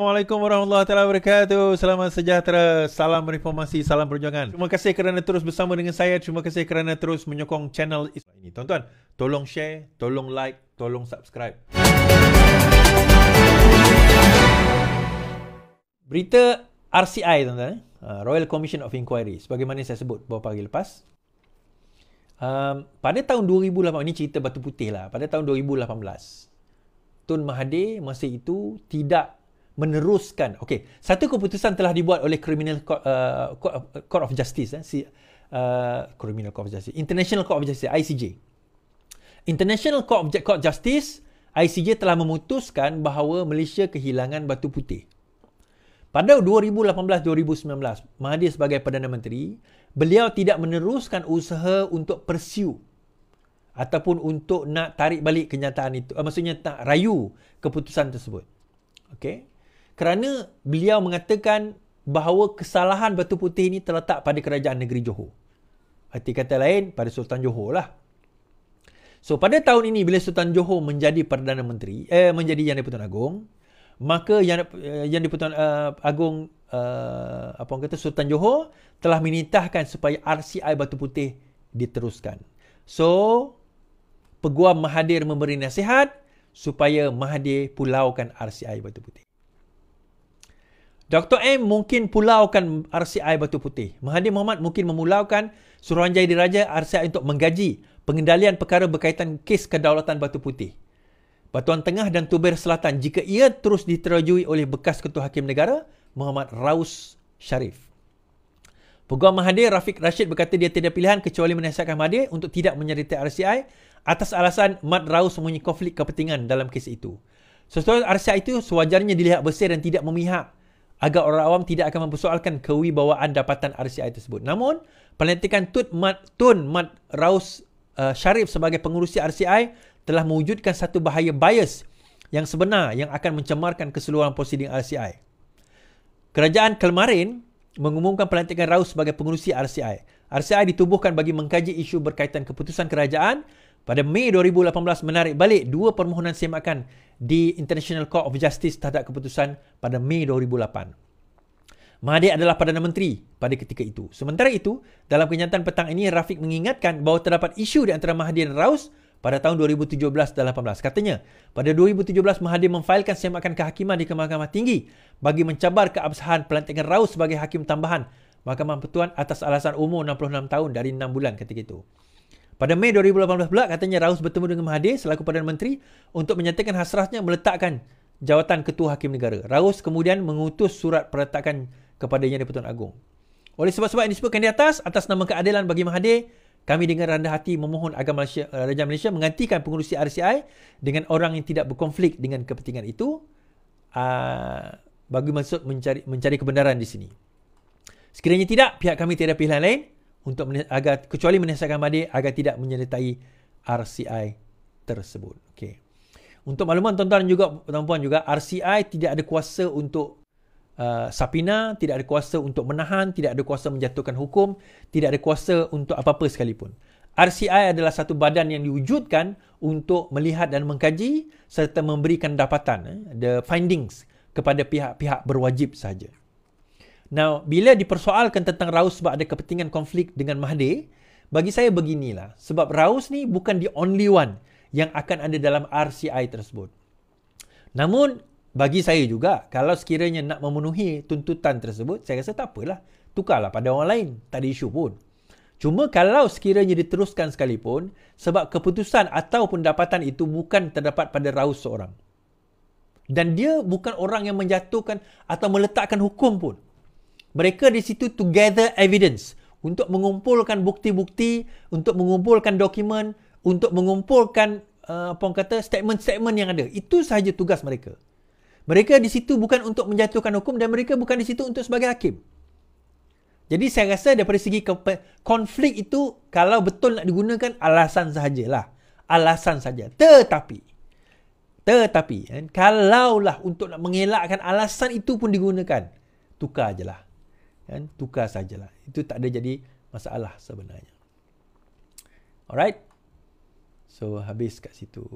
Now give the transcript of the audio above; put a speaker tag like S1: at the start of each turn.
S1: Assalamualaikum warahmatullahi wabarakatuh. Selamat sejahtera, salam reformasi, salam perjuangan. Terima kasih kerana terus bersama dengan saya. Terima kasih kerana terus menyokong channel ini. Tuan-tuan, tolong share, tolong like, tolong subscribe. Berita RCI tuan-tuan, eh? ah, Royal Commission of Inquiry. Sebagaimana saya sebut beberapa hari lepas, um, pada tahun 2018, ini cerita batu putih lah. Pada tahun 2018, Tun Mahathir masa itu tidak meneruskan okey satu keputusan telah dibuat oleh criminal court, uh, court, uh, court of justice eh si uh, criminal court of justice international court of justice ICJ international court of court justice ICJ telah memutuskan bahawa Malaysia kehilangan batu putih pada 2018-2019 Mahathir sebagai perdana menteri beliau tidak meneruskan usaha untuk pursue ataupun untuk nak tarik balik kenyataan itu uh, maksudnya tak rayu keputusan tersebut okey kerana beliau mengatakan bahawa kesalahan batu putih ini terletak pada kerajaan negeri Johor. Arti kata lain pada Sultan Johor lah. So pada tahun ini bila Sultan Johor menjadi Perdana Menteri, eh, menjadi Yang Dipertuan Agong, maka Yang, eh, Yang Dipertuan uh, eh, Agong, uh, eh, apa orang kata Sultan Johor telah menitahkan supaya RCI Batu Putih diteruskan. So Peguam Mahathir memberi nasihat supaya Mahathir pulaukan RCI Batu Putih. Dr. M mungkin pulaukan RCI Batu Putih. Mahathir Mohamad mungkin memulaukan Suruhanjaya Diraja RCI untuk menggaji pengendalian perkara berkaitan kes kedaulatan Batu Putih. Batuan Tengah dan Tuber Selatan jika ia terus diterajui oleh bekas Ketua Hakim Negara Muhammad Raus Sharif. Peguam Mahathir Rafiq Rashid berkata dia tidak pilihan kecuali menasihatkan Mahathir untuk tidak menyertai RCI atas alasan Mat Raus mempunyai konflik kepentingan dalam kes itu. Sesuatu RCI itu sewajarnya dilihat bersih dan tidak memihak agar orang awam tidak akan mempersoalkan kewibawaan dapatan RCI tersebut. Namun, pelantikan Tun Mat, Tun Mat Raus uh, Sharif sebagai pengurusi RCI telah mewujudkan satu bahaya bias yang sebenar yang akan mencemarkan keseluruhan prosiding RCI. Kerajaan kemarin mengumumkan pelantikan Raus sebagai pengurusi RCI. RCI ditubuhkan bagi mengkaji isu berkaitan keputusan kerajaan pada Mei 2018 menarik balik dua permohonan semakan di International Court of Justice terhadap keputusan pada Mei 2008. Mahathir adalah Perdana Menteri pada ketika itu. Sementara itu, dalam kenyataan petang ini, Rafiq mengingatkan bahawa terdapat isu di antara Mahathir dan Raus pada tahun 2017 dan 18. Katanya, pada 2017 Mahathir memfailkan semakan kehakiman di Mahkamah Tinggi bagi mencabar keabsahan pelantikan Raus sebagai hakim tambahan Mahkamah Pertuan atas alasan umur 66 tahun dari 6 bulan ketika itu. Pada Mei 2018 pula katanya Raus bertemu dengan Mahathir selaku Perdana Menteri untuk menyatakan hasratnya meletakkan jawatan Ketua Hakim Negara. Raus kemudian mengutus surat perletakan kepadanya di Pertuan Agong. Oleh sebab-sebab yang disebutkan di atas, atas nama keadilan bagi Mahathir, kami dengan rendah hati memohon agar Malaysia, eh, Raja Malaysia menggantikan pengurusi RCI dengan orang yang tidak berkonflik dengan kepentingan itu aa, ah, bagi maksud mencari, mencari kebenaran di sini. Sekiranya tidak, pihak kami tiada pilihan lain untuk agar kecuali menyelesaikan mandi agar tidak menyertai RCI tersebut. Okey. Untuk makluman tuan-tuan juga tuan-puan juga RCI tidak ada kuasa untuk uh, sapina, tidak ada kuasa untuk menahan, tidak ada kuasa menjatuhkan hukum, tidak ada kuasa untuk apa-apa sekalipun. RCI adalah satu badan yang diwujudkan untuk melihat dan mengkaji serta memberikan dapatan eh, the findings kepada pihak-pihak berwajib saja. Now, bila dipersoalkan tentang Raus sebab ada kepentingan konflik dengan Mahathir, bagi saya beginilah. Sebab Raus ni bukan the only one yang akan ada dalam RCI tersebut. Namun, bagi saya juga, kalau sekiranya nak memenuhi tuntutan tersebut, saya rasa tak apalah. Tukarlah pada orang lain. Tak ada isu pun. Cuma kalau sekiranya diteruskan sekalipun, sebab keputusan atau pendapatan itu bukan terdapat pada Raus seorang. Dan dia bukan orang yang menjatuhkan atau meletakkan hukum pun. Mereka di situ to gather evidence untuk mengumpulkan bukti-bukti, untuk mengumpulkan dokumen, untuk mengumpulkan uh, apa orang kata statement-statement yang ada. Itu sahaja tugas mereka. Mereka di situ bukan untuk menjatuhkan hukum dan mereka bukan di situ untuk sebagai hakim. Jadi saya rasa daripada segi konflik itu kalau betul nak digunakan alasan sahajalah. Alasan saja. Tetapi tetapi kan, kalaulah untuk nak mengelakkan alasan itu pun digunakan tukar ajalah kan tukar sajalah itu tak ada jadi masalah sebenarnya alright so habis kat situ